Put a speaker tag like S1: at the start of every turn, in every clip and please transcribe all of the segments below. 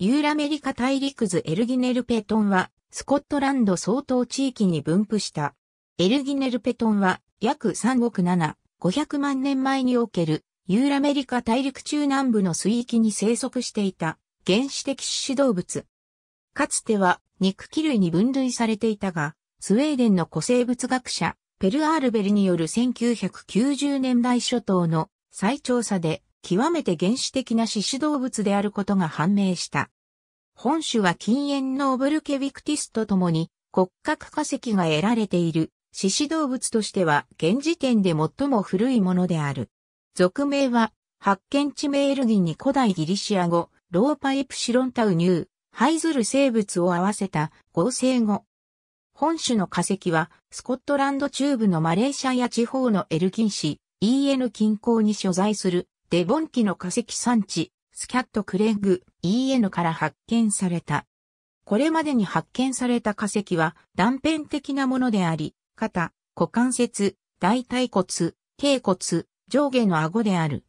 S1: ユーラメリカ大陸図エルギネルペトンは、スコットランド相当地域に分布した。エルギネルペトンは、約3億7、500万年前における、ユーラメリカ大陸中南部の水域に生息していた、原始的種動物。かつては、肉気類に分類されていたが、スウェーデンの古生物学者、ペル・アールベルによる1990年代初頭の再調査で、極めて原始的な獅子動物であることが判明した。本種は禁煙ノーブルケビクティスとともに骨格化石が得られている獅子動物としては現時点で最も古いものである。俗名は発見地名エルギンに古代ギリシア語、ローパイプシロンタウニュー、ハイズル生物を合わせた合成語。本種の化石はスコットランド中部のマレーシアや地方のエルギン市、EN 近郊に所在するデボン紀の化石産地、スキャット・クレッグ、EN から発見された。これまでに発見された化石は断片的なものであり、肩、股関節、大腿骨、頸骨、上下の顎である。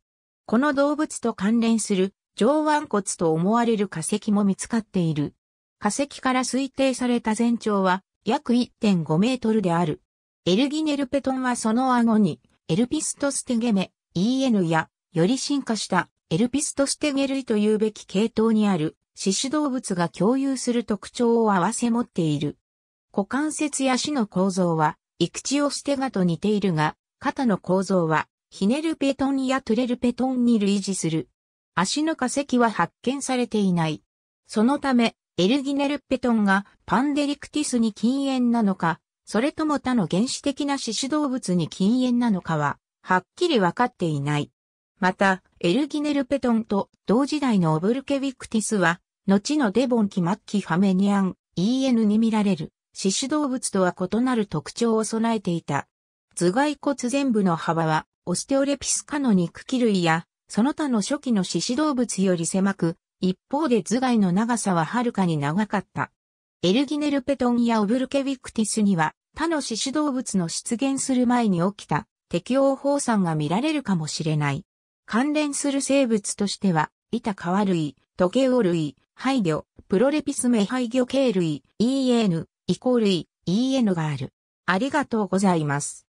S1: この動物と関連する上腕骨と思われる化石も見つかっている。化石から推定された全長は約1.5メートルである。エルギネルペトンはその顎にエルピストステゲメ、EN やより進化したエルピスとしてゲ類というべき系統にある四種動物が共有する特徴を合わせ持っている。股関節や足の構造は、イクチオステガと似ているが、肩の構造は、ヒネルペトンやトゥレルペトンに類似する。足の化石は発見されていない。そのため、エルギネルペトンがパンデリクティスに禁煙なのか、それとも他の原始的な四種動物に禁煙なのかは、はっきりわかっていない。また、エルギネル・ペトンと同時代のオブルケィクティスは、後のデボンキ・ッキ・フハメニアン、EN に見られる、獅種動物とは異なる特徴を備えていた。頭蓋骨全部の幅は、オステオレピス科の肉器類や、その他の初期の獅子動物より狭く、一方で頭蓋の長さははるかに長かった。エルギネルペトンやオブルケィクティスには、他の獅子動物の出現する前に起きた適応放散が見られるかもしれない。関連する生物としては、板川類、トゲオ類、廃魚、プロレピスメ廃魚系類、EN、イコ類、EN がある。ありがとうございます。